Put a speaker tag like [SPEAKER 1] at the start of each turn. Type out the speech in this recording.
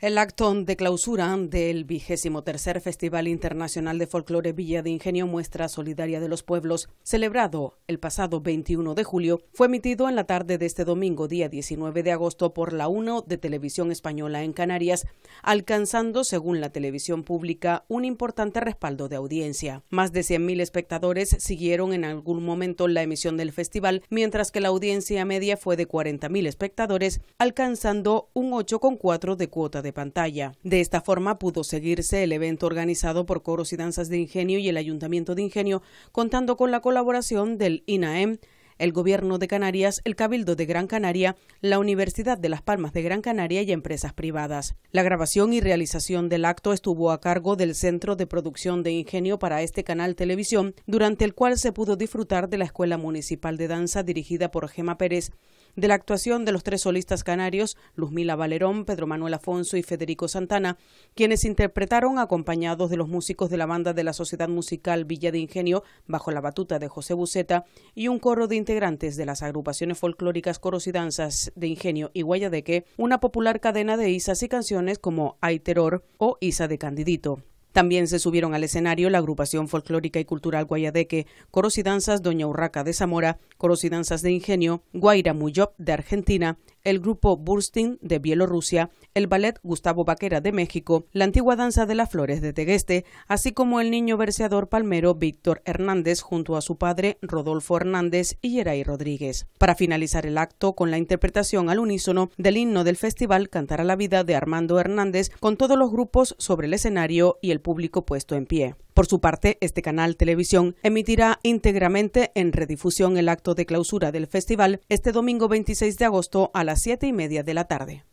[SPEAKER 1] El acto de clausura del vigésimo tercer Festival Internacional de Folclore Villa de Ingenio Muestra Solidaria de los Pueblos, celebrado el pasado 21 de julio, fue emitido en la tarde de este domingo, día 19 de agosto, por la 1 de Televisión Española en Canarias, alcanzando, según la televisión pública, un importante respaldo de audiencia. Más de 100.000 espectadores siguieron en algún momento la emisión del festival, mientras que la audiencia media fue de 40.000 espectadores, alcanzando un 8,4 de cuota de pantalla. De esta forma pudo seguirse el evento organizado por Coros y Danzas de Ingenio y el Ayuntamiento de Ingenio, contando con la colaboración del INAEM, el Gobierno de Canarias, el Cabildo de Gran Canaria, la Universidad de Las Palmas de Gran Canaria y empresas privadas. La grabación y realización del acto estuvo a cargo del Centro de Producción de Ingenio para este canal televisión, durante el cual se pudo disfrutar de la Escuela Municipal de Danza dirigida por Gema Pérez, de la actuación de los tres solistas canarios, Luzmila Valerón, Pedro Manuel Afonso y Federico Santana, quienes interpretaron acompañados de los músicos de la banda de la Sociedad Musical Villa de Ingenio, bajo la batuta de José Buceta, y un coro de integrantes de las agrupaciones folclóricas Coros y Danzas de Ingenio y Guayadeque, una popular cadena de isas y canciones como Hay Terror o Isa de Candidito. También se subieron al escenario la agrupación folclórica y cultural Guayadeque, coros y danzas Doña Urraca de Zamora, coros y danzas de Ingenio, Guaira Muyop de Argentina, el grupo Bursting de Bielorrusia, el ballet Gustavo Vaquera de México, la antigua danza de las flores de Tegueste, así como el niño verseador palmero Víctor Hernández junto a su padre Rodolfo Hernández y Geray Rodríguez. Para finalizar el acto con la interpretación al unísono del himno del festival Cantar a la vida de Armando Hernández con todos los grupos sobre el escenario y el público puesto en pie. Por su parte, este canal televisión emitirá íntegramente en redifusión el acto de clausura del festival este domingo 26 de agosto a las 7 y media de la tarde.